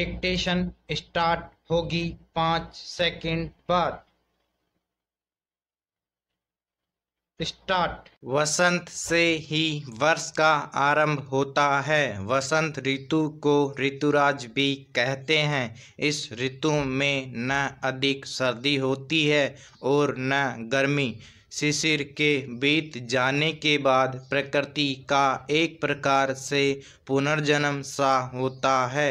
dictation start होगी पांच second बाद स्टार्ट वसंत से ही वर्ष का आरंभ होता है वसंत ऋतु को ऋतुराज भी कहते हैं इस ऋतु में न अधिक सर्दी होती है और न गर्मी शिशिर के बीत जाने के बाद प्रकृति का एक प्रकार से पुनर्जन्म सा होता है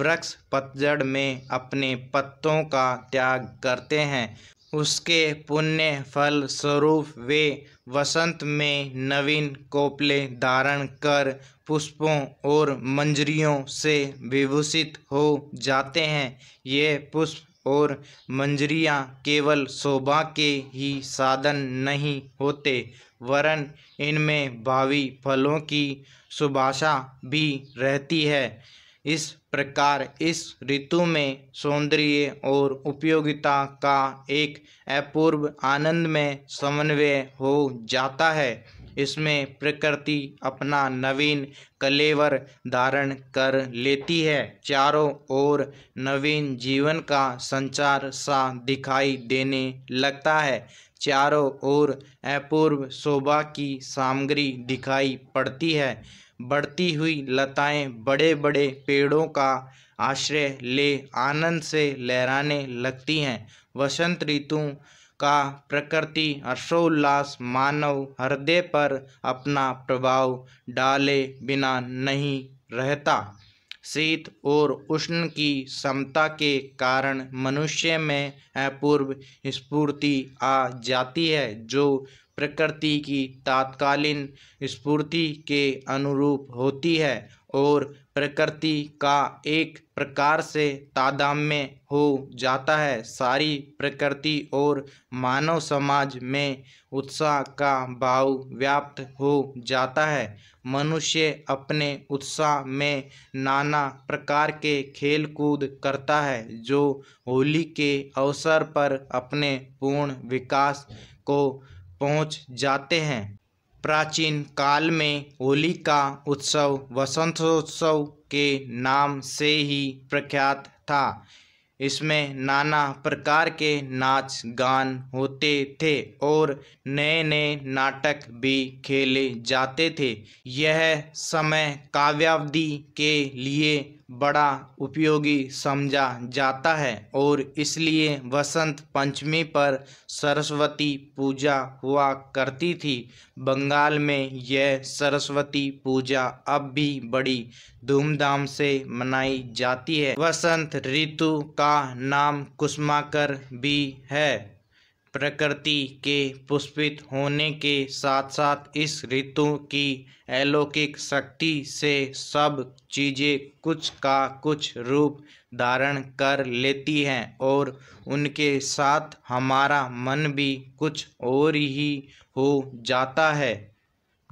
वृक्ष पतझड़ में अपने पत्तों का त्याग करते हैं उसके पुण्य फल स्वरूप वे वसंत में नवीन कोपले धारण कर पुष्पों और मंजरियों से विभूषित हो जाते हैं ये पुष्प और मंजरियाँ केवल शोभा के ही साधन नहीं होते वरन इनमें भावी फलों की सुभाषा भी रहती है इस प्रकार इस ऋतु में सौंदर्य और उपयोगिता का एक अपूर्व आनंद में समन्वय हो जाता है इसमें प्रकृति अपना नवीन कलेवर धारण कर लेती है चारों ओर नवीन जीवन का संचार सा दिखाई देने लगता है चारों ओर अपूर्व शोभा की सामग्री दिखाई पड़ती है बढ़ती हुई लताएं बड़े बड़े पेड़ों का आश्रय ले आनंद से लहराने लगती हैं वसंत ऋतु का प्रकृति हर्षोल्लास मानव हृदय पर अपना प्रभाव डाले बिना नहीं रहता शीत और उष्ण की क्षमता के कारण मनुष्य में अपूर्व स्फूर्ति आ जाती है जो प्रकृति की तात्कालीन स्फूर्ति के अनुरूप होती है और प्रकृति का एक प्रकार से तादाम्य हो जाता है सारी प्रकृति और मानव समाज में उत्साह का भाव व्याप्त हो जाता है मनुष्य अपने उत्साह में नाना प्रकार के खेल कूद करता है जो होली के अवसर पर अपने पूर्ण विकास को पहुंच जाते हैं प्राचीन काल में होली का उत्सव वसंतोत्सव के नाम से ही प्रख्यात था इसमें नाना प्रकार के नाच गान होते थे और नए नए नाटक भी खेले जाते थे यह समय काव्यावधि के लिए बड़ा उपयोगी समझा जाता है और इसलिए वसंत पंचमी पर सरस्वती पूजा हुआ करती थी बंगाल में यह सरस्वती पूजा अब भी बड़ी धूमधाम से मनाई जाती है वसंत ऋतु का नाम कुसमाकर भी है प्रकृति के पुष्पित होने के साथ साथ इस ऋतु की अलौकिक शक्ति से सब चीज़ें कुछ का कुछ रूप धारण कर लेती हैं और उनके साथ हमारा मन भी कुछ और ही हो जाता है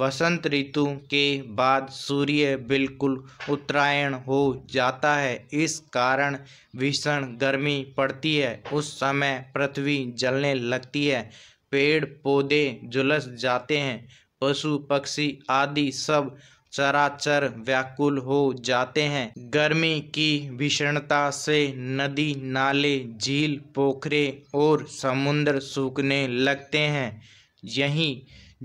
वसंत ऋतु के बाद सूर्य बिल्कुल उत्तरायण हो जाता है इस कारण भीषण गर्मी पड़ती है उस समय पृथ्वी जलने लगती है पेड़ पौधे झुलस जाते हैं पशु पक्षी आदि सब चराचर व्याकुल हो जाते हैं गर्मी की भीषणता से नदी नाले झील पोखरे और समुद्र सूखने लगते हैं यहीं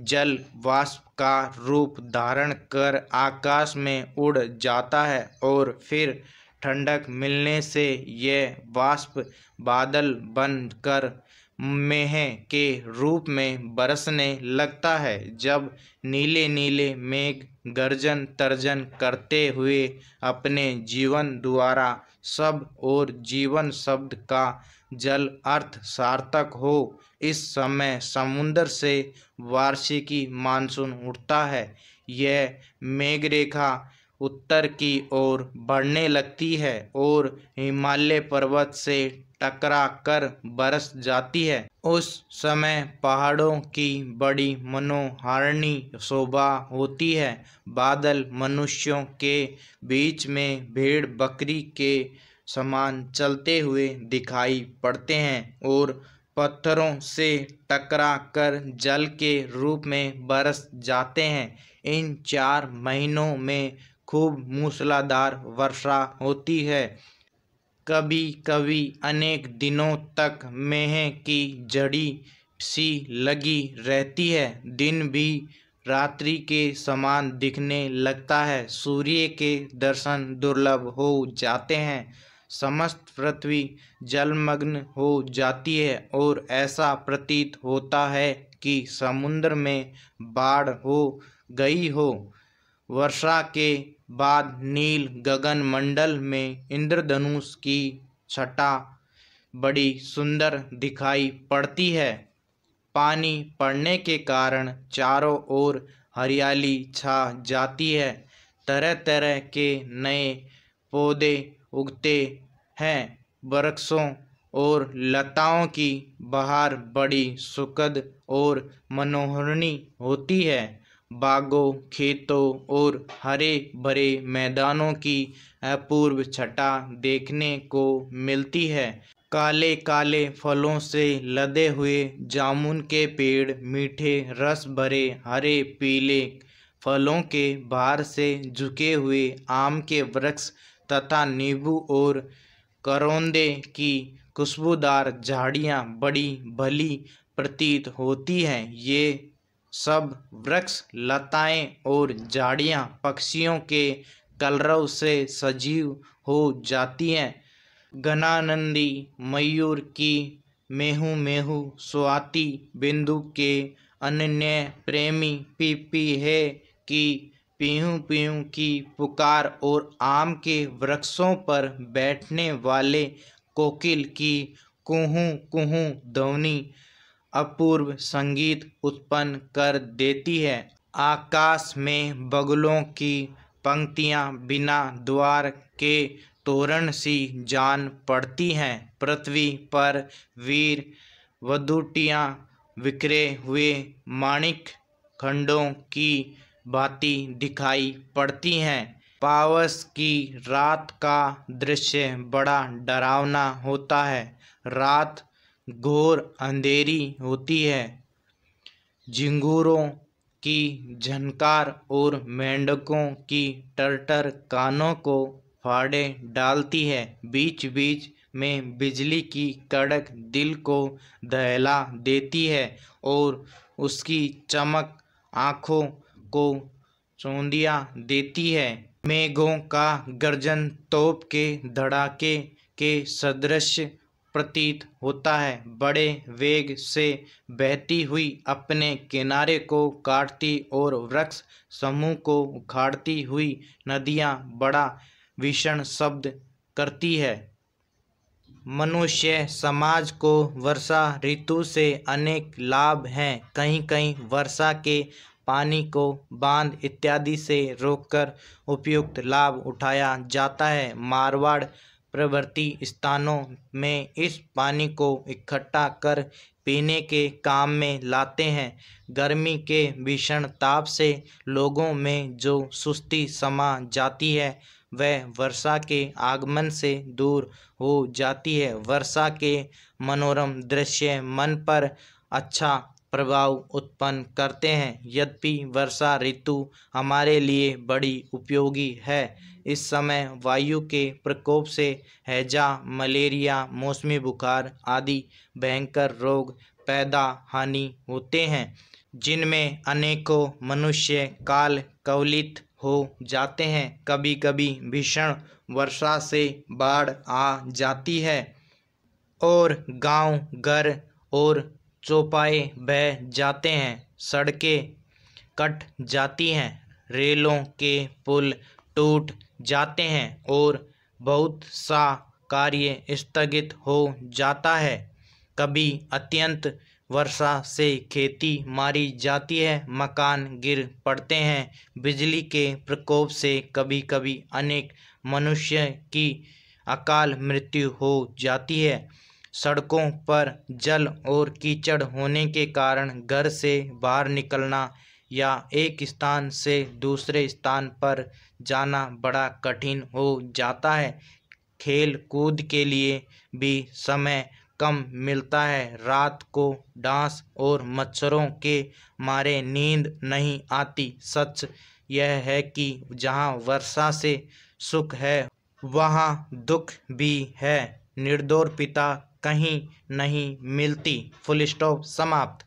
जल वाष्प का रूप धारण कर आकाश में उड़ जाता है और फिर ठंडक मिलने से यह वाष्प बादल बनकर मेह के रूप में बरसने लगता है जब नीले नीले मेघ गर्जन तर्जन करते हुए अपने जीवन द्वारा सब और जीवन शब्द का जल अर्थ सार्थक हो इस समय समुद्र से वार्षिकी मानसून उठता है यह मेघ रेखा उत्तर की ओर बढ़ने लगती है और हिमालय पर्वत से टकरा कर बरस जाती है उस समय पहाड़ों की बड़ी मनोहारणी शोभा होती है बादल मनुष्यों के बीच में भेड़ बकरी के समान चलते हुए दिखाई पड़ते हैं और पत्थरों से टकरा कर जल के रूप में बरस जाते हैं इन चार महीनों में खूब मूसलाधार वर्षा होती है कभी कभी अनेक दिनों तक मेह की जड़ी सी लगी रहती है दिन भी रात्रि के समान दिखने लगता है सूर्य के दर्शन दुर्लभ हो जाते हैं समस्त पृथ्वी जलमग्न हो जाती है और ऐसा प्रतीत होता है कि समुद्र में बाढ़ हो गई हो वर्षा के बाद नील गगन मंडल में इंद्रधनुष की छटा बड़ी सुंदर दिखाई पड़ती है पानी पड़ने के कारण चारों ओर हरियाली छा जाती है तरह तरह के नए पौधे उगते हैं वृक्षों और लताओं की बहार बड़ी सुखद और मनोहरणी होती है बागों खेतों और हरे भरे मैदानों की अपूर्व छटा देखने को मिलती है काले काले फलों से लदे हुए जामुन के पेड़ मीठे रस भरे हरे पीले फलों के बाहर से झुके हुए आम के वृक्ष तथा नींबू और करौंदे की खुशबूदार झाड़ियाँ बड़ी भली प्रतीत होती हैं ये सब वृक्ष लताएं और झाड़ियाँ पक्षियों के कलरव से सजीव हो जाती हैं घनानंदी मयूर की मेहू मेहू स्वाति बिंदु के अनन्य प्रेमी पीपी है कि पीहूँ पीहूँ की पुकार और आम के वृक्षों पर बैठने वाले कोकिल की कुहू कुहू ध्वनि अपूर्व संगीत उत्पन्न कर देती है आकाश में बगलों की पंक्तियां बिना द्वार के तोरण सी जान पड़ती हैं पृथ्वी पर वीर वधूटियाँ बिखरे हुए माणिक खंडों की बाती दिखाई पड़ती हैं पावस की रात का दृश्य बड़ा डरावना होता है रात घोर अंधेरी होती है झिंगूरों की झनकार और मेंढकों की टरटर कानों को फाड़े डालती है बीच बीच में बिजली की कड़क दिल को दहला देती है और उसकी चमक आँखों को चौंधिया देती है मेघों का गर्जन तोप के धड़ाके के सदृश प्रतीत होता है बड़े वेग से बहती हुई अपने किनारे को काटती और वृक्ष समूह को उखाड़ती हुई नदियां बड़ा भीषण शब्द करती है मनुष्य समाज को वर्षा ऋतु से अनेक लाभ हैं कहीं कहीं वर्षा के पानी को बांध इत्यादि से रोककर उपयुक्त लाभ उठाया जाता है मारवाड़ प्रवृत्ति स्थानों में इस पानी को इकट्ठा कर पीने के काम में लाते हैं गर्मी के भीषण ताप से लोगों में जो सुस्ती समा जाती है वह वर्षा के आगमन से दूर हो जाती है वर्षा के मनोरम दृश्य मन पर अच्छा प्रभाव उत्पन्न करते हैं यद्यपि वर्षा ऋतु हमारे लिए बड़ी उपयोगी है इस समय वायु के प्रकोप से हैजा मलेरिया मौसमी बुखार आदि भयंकर रोग पैदा हानि होते हैं जिनमें अनेकों मनुष्य काल कवलित हो जाते हैं कभी कभी भीषण वर्षा से बाढ़ आ जाती है और गांव घर और चौपाए बह जाते हैं सड़कें कट जाती हैं रेलों के पुल टूट जाते हैं और बहुत सा कार्य स्थगित हो जाता है कभी अत्यंत वर्षा से खेती मारी जाती है मकान गिर पड़ते हैं बिजली के प्रकोप से कभी कभी अनेक मनुष्य की अकाल मृत्यु हो जाती है सड़कों पर जल और कीचड़ होने के कारण घर से बाहर निकलना या एक स्थान से दूसरे स्थान पर जाना बड़ा कठिन हो जाता है खेल कूद के लिए भी समय कम मिलता है रात को डांस और मच्छरों के मारे नींद नहीं आती सच यह है कि जहाँ वर्षा से सुख है वहाँ दुख भी है निर्दोर पिता कहीं नहीं मिलती फुल स्टॉप समाप्त